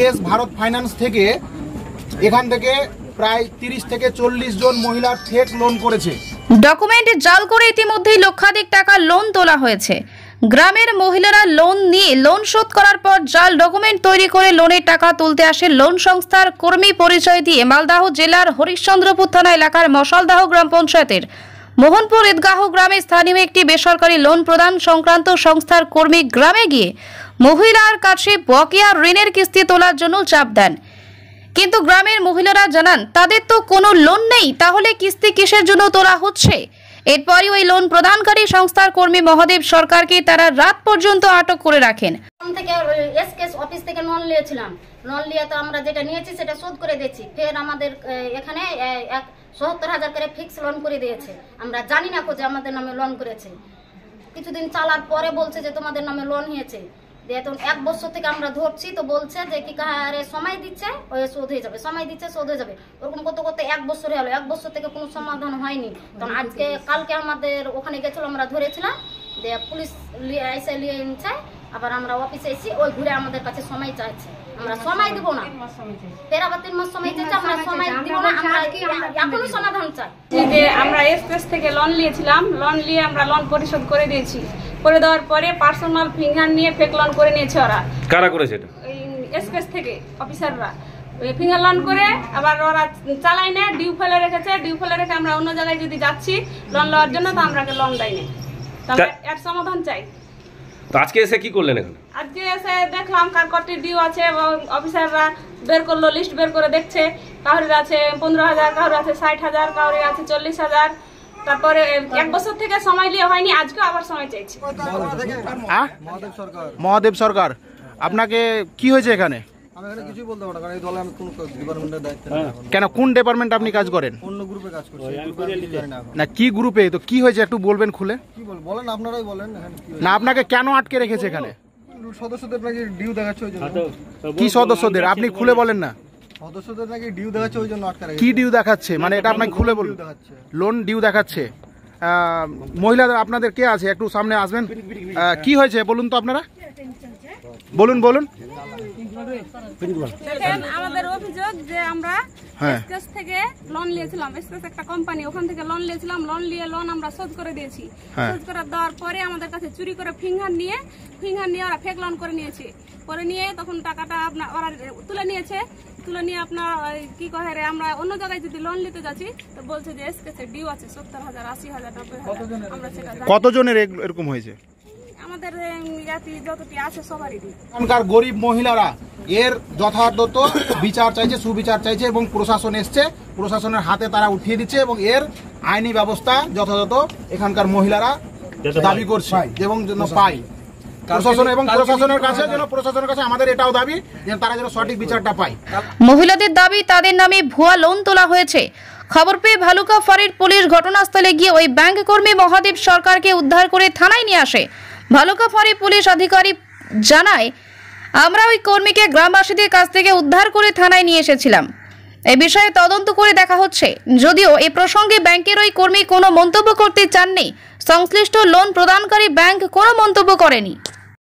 Case Bharat finance থেকে এখান থেকে প্রায় তিরিশ থেকে চল্লিশ জন মহিলা ফেক লোন করেছে ডকুমেন্ট জাল করে ইতিমধ্যেই লক্ষাধিক টাকা লোন তোলা হয়েছে গ্রামের মহিলারা লোন নিয়ে লোন শোধ করার পর জাল ডকুমেন্ট তৈরি করে লোনের টাকা তুলতে আসে লোন সংস্থার কর্মী পরিচয় দিয়ে মালদাহ জেলার হরিশ্চন্দ্রপুর থানা এলাকার মশালদাহ গ্রাম পঞ্চায়েতের মোহনপুর ঈদগাহ গ্রামে স্থানীয় একটি বেসরকারি লোন প্রদান সংক্রান্ত সংস্থার কর্মী গ্রামে গিয়ে মহিলার কাছে বকেয়া ঋণের কিস্তি তোলার জন্য চাপ দেন কিন্তু গ্রামের মহিলারা জানান তাদের তো কোনো লোন নেই তাহলে কিস্তি কিসের জন্য তোলা হচ্ছে এরপরই ওই লোন প্রদানকারী সংস্থার কর্মী মহাদেব সরকারকে তারা রাত পর্যন্ত আটক করে রাখেন থেকে এসকেস অফিস থেকে লোন নিয়েছিলাম লোন নিয়ে তো আমরা যেটা নিয়েছি সেটা শোধ করে দিয়েছি ফের আমাদের এখানে এক সত্তর হাজার করে ফিক্স লোন করে দিয়েছে আমরা জানি না কোথায় আমাদের নামে লোন করেছে কিছুদিন চালার পরে বলছে যে তোমাদের নামে লোন হয়েছে এখন এক বছর থেকে আমরা ধরছি তো বলছে যে কি কাহারে সময় দিচ্ছে ওই শোধ হয়ে যাবে সময় দিচ্ছে শোধ হয়ে যাবে ওরকম করতে করতে এক বছর হয়ে গেলো এক বছর থেকে কোনো সমাধান হয়নি তখন মানে আজকে কালকে আমাদের ওখানে গেছিলো আমরা ধরেছিলাম দিয়ে পুলিশ এসে নিয়ে নিচ্ছে আবার আমরা অফিসে এসে ওই ঘুরে আমাদের কাছে সময় চাইছে আমরা সময় দিব না তেরা বা তিন মাস সময় চাইছে আমরা সময় দিব না আমরা এখনো সমাধান চাই যে আমরা এসপ্রেস থেকে লোন নিয়েছিলাম লোন নিয়ে আমরা লোন পরিশোধ করে দিয়েছি করে দেওয়ার পরে পার্সোনাল ফিঙ্গার নিয়ে ফেক লোন করে নিয়েছে ওরা কারা করেছে এটা এক্সপ্রেস থেকে অফিসাররা ফিঙ্গার লোন করে আবার ওরা চালাই না ডিউ ফেলে রেখেছে ডিউ ফেলে রেখে আমরা অন্য জায়গায় যদি যাচ্ছি লোন লওয়ার জন্য তো আমরা লোন দেয়নি তাহলে এক এর সমাধান চাই তো আজকে এসে কি করলেন এখানে আজকে এসে দেখলাম কার কটি ডিউ আছে এবং অফিসাররা বের করলো লিস্ট বের করে দেখছে কারোর আছে পনেরো হাজার কারোর আছে ষাট হাজার কারোর আছে চল্লিশ হাজার তারপরে এক বছর থেকে সময় নিয়ে হয়নি আজকে আবার সময় চাইছি মহাদেব সরকার আপনাকে কি হয়েছে এখানে হ্যাঁ। কেন কোন ডিপার্টমেন্টে আপনি কাজ করেন অন্য গ্রুপে কাজ না কি গ্রুপে তো কি হয়েছে একটু বলবেন খুলে বলেন আপনারাই বলেন না আপনাকে কেন আটকে রেখেছে এখানে সদস্যদের নাকি ডিউ দেখাচ্ছে হ্যাঁ, কি সদস্যদের আপনি খুলে বলেন না সদস্যদের নাকি ডিউ দেখাচ্ছে ওই জন্য আটকে কি ডিউ দেখাচ্ছে মানে এটা আপনাকে খুলে বলুন লোন ডিউ দেখাচ্ছে মহিলাদের আপনাদের কে আছে একটু সামনে আসবেন কি হয়েছে বলুন তো আপনারা হ্যাঁ? বলুন বলুন আমাদের অভিযোগ যে আমরা স্কেচ হ্যাঁ। থেকে লোন নিয়েছিলাম স্কেচ একটা কোম্পানি ওখান থেকে লোন নিয়েছিলাম লোন নিয়ে লোন আমরা শোধ করে দিয়েছি হ্যাঁ। শোধ করে দেওয়ার পরে আমাদের কাছে চুরি করে ফিঙ্গার নিয়ে ফিঙ্গার নিয়ে ওরা ফেক লোন করে নিয়েছে করে নিয়ে তখন টাকাটা আপনার ওরা তুলে নিয়েছে তুলে নিয়ে আপনার কি কহে রে আমরা অন্য জায়গায় যদি লোন নিতে যাচ্ছি তো বলছে যে স্কেচে ডিউ আছে সত্তর হাজার আশি হাজার নব্বই কতজনের এরকম হয়েছে আমাদের যতটি আছে সবারই এখানকার গরিব মহিলারা এর যথার্থ বিচার চাইছে সুবিচার চাইছে এবং প্রশাসন এসছে প্রশাসনের হাতে তারা উঠিয়ে দিচ্ছে এবং এর আইনি ব্যবস্থা যথাযথ এখানকার মহিলারা দাবি করছে এবং যেন পায় মহিলাদের দাবি তাদের নামে ভুয়া লোন তোলা হয়েছে খবর পেয়ে ভালুকা ফাঁড়ির পুলিশ ঘটনাস্থলে গিয়ে ওই ব্যাংক কর্মী মহাদেব সরকারকে উদ্ধার করে থানায় নিয়ে আসে ভালুকাফাঁড়ি পুলিশ আধিকারিক জানায় আমরা ওই কর্মীকে গ্রামবাসীদের কাছ থেকে উদ্ধার করে থানায় নিয়ে এসেছিলাম এ বিষয়ে তদন্ত করে দেখা হচ্ছে যদিও এ প্রসঙ্গে ব্যাংকের ওই কর্মী কোনো মন্তব্য করতে চাননি সংশ্লিষ্ট লোন প্রদানকারী ব্যাংক কোনো মন্তব্য করেনি